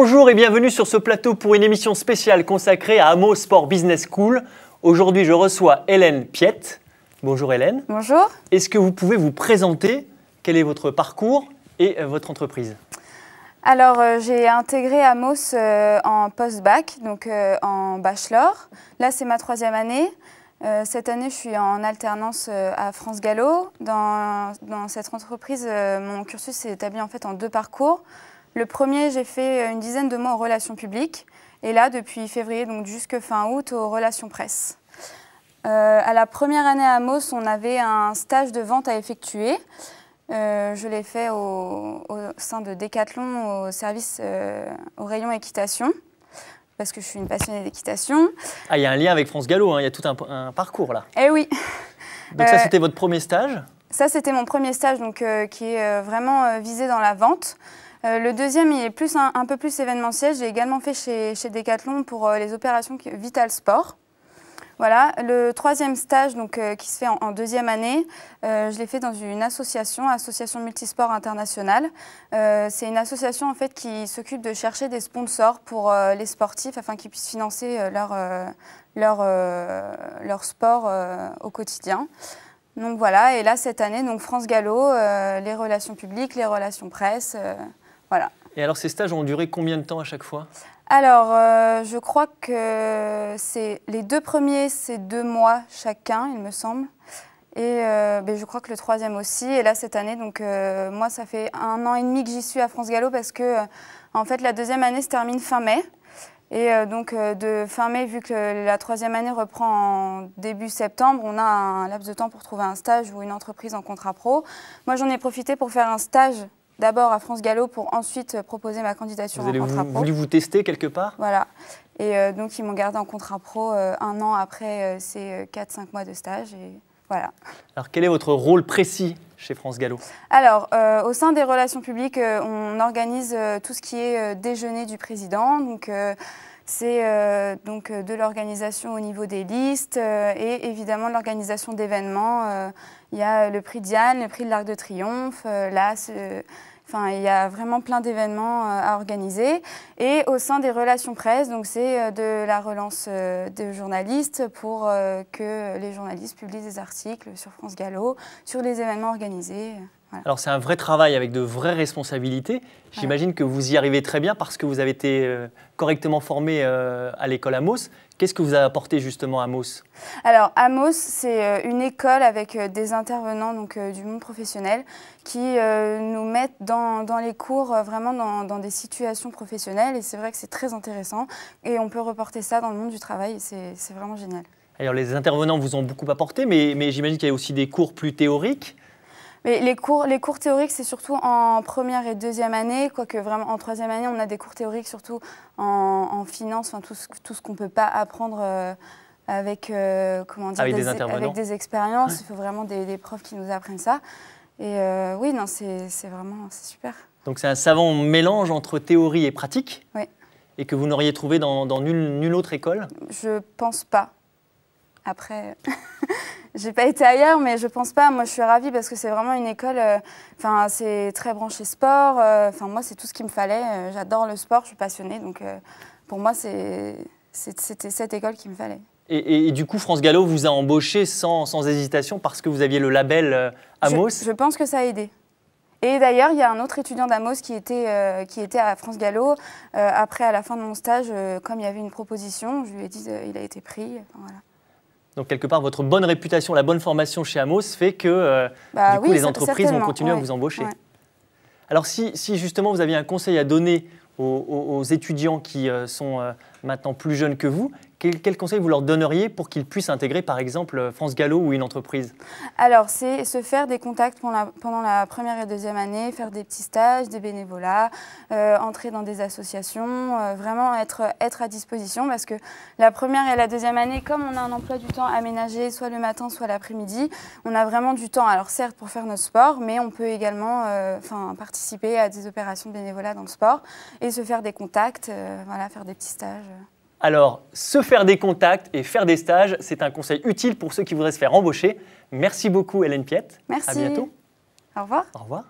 Bonjour et bienvenue sur ce plateau pour une émission spéciale consacrée à Amos Sport Business School. Aujourd'hui, je reçois Hélène Piette. Bonjour Hélène. Bonjour. Est-ce que vous pouvez vous présenter Quel est votre parcours et euh, votre entreprise alors, euh, j'ai intégré Amos euh, en post-bac, donc en bachelor. Là, c'est ma troisième année. cette année, je suis en alternance à France Gallo. Dans, dans cette entreprise, mon cursus s'est établi en fait en deux parcours. Le premier, j'ai fait euh, une dizaine de mois en relations publiques. Et là, depuis février, donc jusque fin août, aux relations presse. Euh, à la première année à MOSS, on avait un stage de vente à effectuer. Euh, je l'ai fait au, sein de Decathlon, au service, au rayon équitation, parce que je suis une passionnée d'équitation. Ah, il y a un lien avec France Gallo, hein. il y a tout un, un, parcours là. Eh oui. Donc ça, c'était votre premier stage Ça, c'était mon premier stage, donc qui est vraiment visé dans la vente. Euh, le deuxième, il est plus un, peu plus événementiel. J'ai également fait chez, chez Decathlon pour euh, les opérations Vital Sport. Voilà, le troisième stage donc, euh, qui se fait en, deuxième année, je l'ai fait dans une association, Association Multisport Internationale. C'est une association en fait, qui s'occupe de chercher des sponsors pour les sportifs afin qu'ils puissent financer leur, leur, leur sport au quotidien. Donc voilà, et là cette année, donc France Gallo, les relations publiques, les relations presse. Et alors, ces stages ont duré combien de temps à chaque fois Alors, euh, je crois que c'est les deux premiers, c'est deux mois chacun, il me semble. Et euh, ben, je crois que le troisième aussi. Et là, cette année, donc euh, moi, ça fait un an et demi que j'y suis à France Gallo parce que, en fait, la deuxième année se termine fin mai. Et donc, de fin mai, vu que la troisième année reprend en début septembre, on a un laps de temps pour trouver un stage ou une entreprise en contrat pro. Moi, j'en ai profité pour faire un stage d'abord à France Gallo pour ensuite euh, proposer ma candidature vous en contrat vous, pro. Vous, vous tester quelque part Voilà. Et euh, donc, ils m'ont gardé en contrat pro euh, un an après ces 4-5 mois de stage. Et voilà. Alors, quel est votre rôle précis chez France Gallo Alors, au sein des relations publiques, on organise tout ce qui est déjeuner du président. Donc, c'est euh, donc euh, de l'organisation au niveau des listes euh, et évidemment de l'organisation d'événements. Il y a le prix Diane, le prix de l'Arc de Triomphe. là, Enfin, il y a vraiment plein d'événements à organiser. Et au sein des relations presse, donc c'est de la relance des journalistes pour que les journalistes publient des articles sur France Gallo, sur les événements organisés. Alors c'est un vrai travail avec de vraies responsabilités. J'imagine que vous y arrivez très bien parce que vous avez été euh, correctement formé euh, à l'école Amos. Qu'est-ce que vous avez apporté justement Amos Alors Amos, c'est euh, une école avec des intervenants donc, du monde professionnel qui nous mettent dans, les cours vraiment dans, des situations professionnelles et c'est vrai que c'est très intéressant et on peut reporter ça dans le monde du travail c'est vraiment génial. Alors les intervenants vous ont beaucoup apporté mais, mais j'imagine qu'il y a aussi des cours plus théoriques. Mais les cours, les cours théoriques, c'est surtout en première et deuxième année, quoique vraiment en troisième année, on a des cours théoriques surtout en, finance, enfin tout ce, tout ce qu'on ne peut pas apprendre. Euh, avec, euh, comment dire, avec, des, expériences, il faut vraiment des, profs qui nous apprennent ça. Et euh, oui, non, c'est vraiment super. Donc c'est un savant mélange entre théorie et pratique Oui. Et que vous n'auriez trouvé dans, nulle, nulle autre école Je pense pas. Après. J'ai pas été ailleurs, mais je pense pas. Moi, je suis ravie parce que c'est vraiment une école. Euh, enfin, c'est très branché sport. Euh, enfin, moi, c'est tout ce qu'il me fallait. Euh, j'adore le sport, je suis passionnée. Donc, pour moi, c'était cette école qu'il me fallait. Et, du coup, France Gallo vous a embauché sans, hésitation parce que vous aviez le label Amos je, pense que ça a aidé. Et d'ailleurs, il y a un autre étudiant d'Amos qui, était qui était à France Gallo. après, à la fin de mon stage, comme il y avait une proposition, je lui ai dit il a été pris. Voilà. Donc, quelque part, votre bonne réputation, la bonne formation chez Amos fait que, euh, bah du coup, les entreprises vont continuer à vous embaucher. Alors, si, justement vous aviez un conseil à donner aux, étudiants qui euh, sont euh, maintenant plus jeunes que vous, quel, conseils conseil vous leur donneriez pour qu'ils puissent intégrer par exemple France Gallo ou une entreprise Alors c'est se faire des contacts pendant la, pendant la, première et deuxième année, faire des petits stages, des bénévolats, euh, entrer dans des associations, euh, vraiment être, être à disposition parce que la première et la deuxième année, comme on a un emploi du temps aménagé, soit le matin, soit l'après-midi, on a vraiment du temps, alors certes pour faire notre sport, mais on peut également euh, enfin, participer à des opérations de bénévolat dans le sport et se faire des contacts, voilà, faire des petits stages. Alors, se faire des contacts et faire des stages, c'est un conseil utile pour ceux qui voudraient se faire embaucher. Merci beaucoup Hélène Piette. Merci. À bientôt. Au revoir. Au revoir.